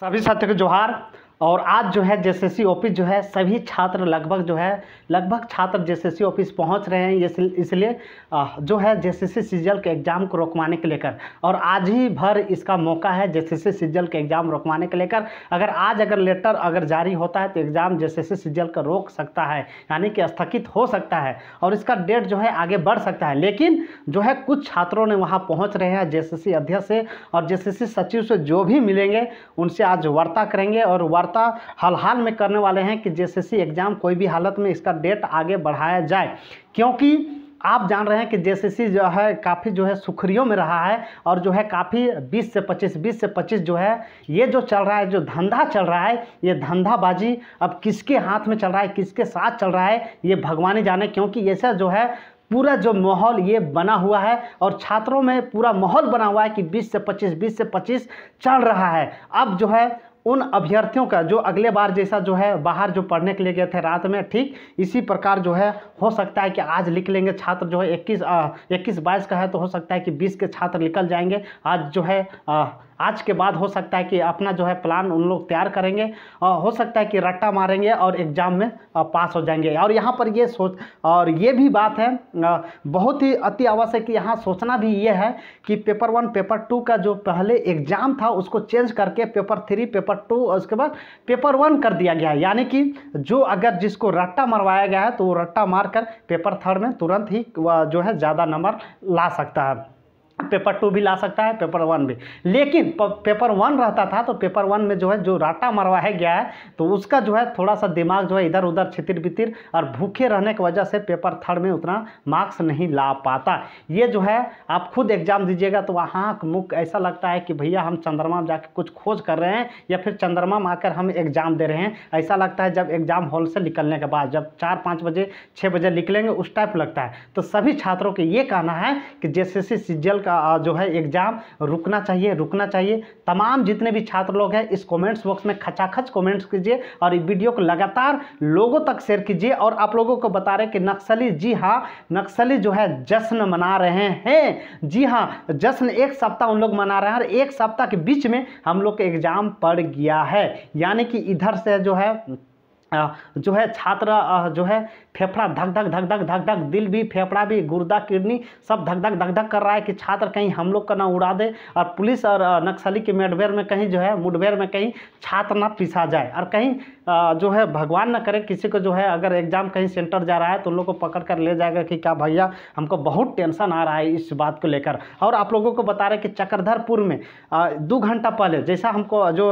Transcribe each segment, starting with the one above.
सभी साथियों को जोहार और आज जो है जे ऑफिस जो है सभी छात्र लगभग जो है लगभग छात्र जे ऑफिस पहुंच रहे हैं इसलिए जो है जे सीजल के एग्ज़ाम को रोकवाने के लेकर और आज ही भर इसका मौका है जे सीजल के एग्ज़ाम रोकवाने के लेकर अगर आज अगर लेटर अगर जारी होता है तो एग्ज़ाम सी सीजल का रोक सकता है यानी कि स्थगित हो सकता है और इसका डेट जो है आगे बढ़ सकता है लेकिन जो है कुछ छात्रों ने वहाँ पहुँच रहे हैं जे अध्यक्ष से और जे सचिव से जो भी मिलेंगे उनसे आज वार्ता करेंगे और वार्ता वार्ता हाल हाल में करने वाले हैं कि जेसीसी एग्ज़ाम कोई भी हालत में इसका डेट आगे बढ़ाया जाए क्योंकि आप जान रहे हैं कि जेसीसी जो है काफ़ी जो है सुखरियों में रहा है और जो है काफ़ी 20 से 25 20 से 25 जो है ये जो चल रहा है जो धंधा चल रहा है ये धंधाबाजी अब किसके हाथ में चल रहा है किसके साथ चल रहा है ये भगवान जाने क्योंकि ऐसा जो है पूरा जो माहौल ये बना हुआ है और छात्रों में पूरा माहौल बना हुआ है कि 20 से 25 20 से 25 चल रहा है अब जो है उन अभ्यर्थियों का जो अगले बार जैसा जो है बाहर जो पढ़ने के लिए गए थे रात में ठीक इसी प्रकार जो है हो सकता है कि आज लिख लेंगे छात्र जो है इक्कीस इक्कीस बाईस का है तो हो सकता है कि बीस के छात्र निकल जाएंगे आज जो है आ, आज के बाद हो सकता है कि अपना जो है प्लान उन लोग तैयार करेंगे और हो सकता है कि रट्टा मारेंगे और एग्ज़ाम में पास हो जाएंगे और यहाँ पर ये सोच और ये भी बात है बहुत ही अति आवश्यक यहाँ सोचना भी ये है कि पेपर वन पेपर टू का जो पहले एग्ज़ाम था उसको चेंज करके पेपर थ्री पेपर टू और उसके बाद पेपर वन कर दिया गया है यानी कि जो अगर जिसको रट्टा मरवाया गया है तो वो रट्टा कर पेपर थर्ड में तुरंत ही जो है ज़्यादा नंबर ला सकता है पेपर टू भी ला सकता है पेपर वन भी लेकिन पेपर वन रहता था तो पेपर वन में जो है जो राटा मरवाया गया है तो उसका जो है थोड़ा सा दिमाग जो है इधर उधर छितिर बितिर और भूखे रहने की वजह से पेपर थर्ड में उतना मार्क्स नहीं ला पाता ये जो है आप खुद एग्जाम दीजिएगा तो वहाँ मुख ऐसा लगता है कि भैया हम चंद्रमा जाके कुछ खोज कर रहे हैं या फिर चंद्रमा में आकर हम एग्जाम दे रहे हैं ऐसा लगता है जब एग्जाम हॉल से निकलने के बाद जब चार पाँच बजे छः बजे निकलेंगे उस टाइप लगता है तो सभी छात्रों के ये कहना है कि जे सी का का जो है एग्ज़ाम रुकना चाहिए रुकना चाहिए तमाम जितने भी छात्र लोग हैं इस कमेंट्स बॉक्स में खचाखच कमेंट्स कीजिए और इस वीडियो को लगातार लोगों तक शेयर कीजिए और आप लोगों को बता रहे कि नक्सली जी हाँ नक्सली जो है जश्न मना रहे हैं जी हाँ जश्न एक सप्ताह उन लोग मना रहे हैं और एक सप्ताह के बीच में हम लोग का एग्ज़ाम पड़ गया है यानी कि इधर से जो है जो है छात्र जो है फेफड़ा धक धक धक धक धक धक दिल भी फेफड़ा भी गुर्दा किडनी सब धक धक धक धक कर रहा है कि छात्र कहीं हम लोग का ना उड़ा दे और पुलिस और नक्सली के मेडवेयर में कहीं जो है मुठभेड़ में कहीं छात्र ना पिसा जाए और कहीं जो है भगवान ना करे किसी को जो है अगर एग्ज़ाम कहीं सेंटर जा रहा है तो उन लोग को पकड़ कर ले जाएगा कि क्या भैया हमको बहुत टेंशन आ रहा है इस बात को लेकर और आप लोगों को बता रहे कि चक्रधरपुर में दो घंटा पहले जैसा हमको जो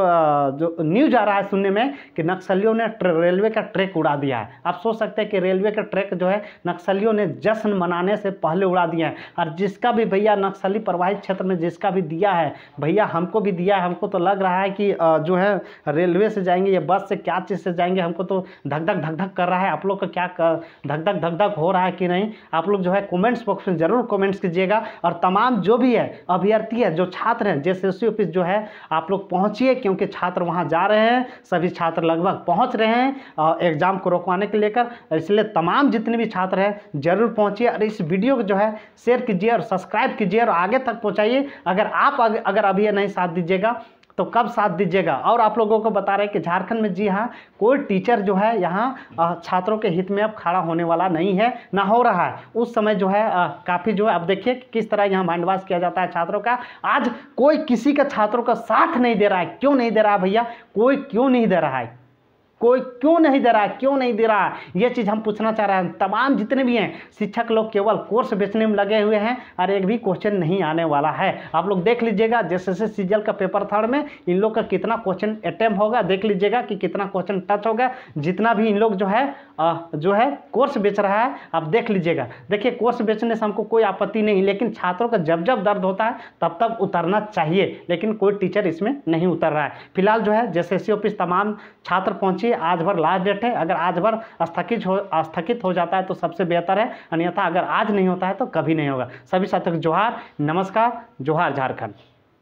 जो न्यूज आ रहा है सुनने में कि नक्सलियों ने रेलवे का ट्रैक उड़ा दिया है आप सोच सकते हैं कि रेलवे का ट्रैक जो है नक्सलियों ने जश्न मनाने से पहले उड़ा दिया है और जिसका भी भैया नक्सली प्रभावित क्षेत्र में जिसका भी दिया है भैया हमको भी दिया है हमको तो लग रहा है कि जो है रेलवे से जाएंगे या बस से क्या चीज़ से जाएंगे हमको तो धक धक धक धक कर रहा है आप लोग का क्या धक धक धक धक हो रहा है कि नहीं आप लोग जो है कॉमेंट्स बॉक्स में ज़रूर कॉमेंट्स कीजिएगा और तमाम जो भी है अभ्यर्थी है जो छात्र हैं जैसे ऑफिस जो है आप लोग पहुँचिए क्योंकि छात्र वहाँ जा रहे हैं सभी छात्र लगभग पहुँच रहे हैं एग्ज़ाम को रोकवाने के लेकर इसलिए तमाम जितने भी छात्र हैं जरूर पहुंचिए और इस वीडियो को जो है शेयर कीजिए और सब्सक्राइब कीजिए और आगे तक पहुंचाइए अगर आप अगर अभी नहीं साथ दीजिएगा तो कब साथ दीजिएगा और आप लोगों को बता रहे हैं कि झारखंड में जी हाँ कोई टीचर जो है यहाँ छात्रों के हित में अब खड़ा होने वाला नहीं है ना हो रहा है उस समय जो है काफ़ी जो है अब देखिए कि किस तरह यहाँ माइंडवाश किया जाता है छात्रों का आज कोई किसी का छात्रों का साथ नहीं दे रहा है क्यों नहीं दे रहा भैया कोई क्यों नहीं दे रहा है कोई क्यों नहीं दे रहा है क्यों नहीं दे रहा है ये चीज़ हम पूछना चाह रहे हैं तमाम जितने भी हैं शिक्षक लोग केवल कोर्स बेचने में लगे हुए हैं और एक भी क्वेश्चन नहीं आने वाला है आप लोग देख लीजिएगा जैसे जैसे सीजल का पेपर थर्ड में इन लोग का कितना क्वेश्चन अटैम्प होगा देख लीजिएगा कि कितना क्वेश्चन टच होगा जितना भी इन लोग जो है जो है कोर्स बेच रहा है आप देख लीजिएगा देखिए कोर्स बेचने से हमको कोई आपत्ति नहीं लेकिन छात्रों का जब जब दर्द होता है तब तब उतरना चाहिए लेकिन कोई टीचर इसमें नहीं उतर रहा है फिलहाल जो है जैसे ऑफिस तमाम छात्र पहुँचे चाहिए आज भर लास्ट डेट है अगर आज भर स्थगित हो स्थगित हो जाता है तो सबसे बेहतर है अन्यथा अगर आज नहीं होता है तो कभी नहीं होगा सभी साथियों को जोहार नमस्कार जोहार झारखंड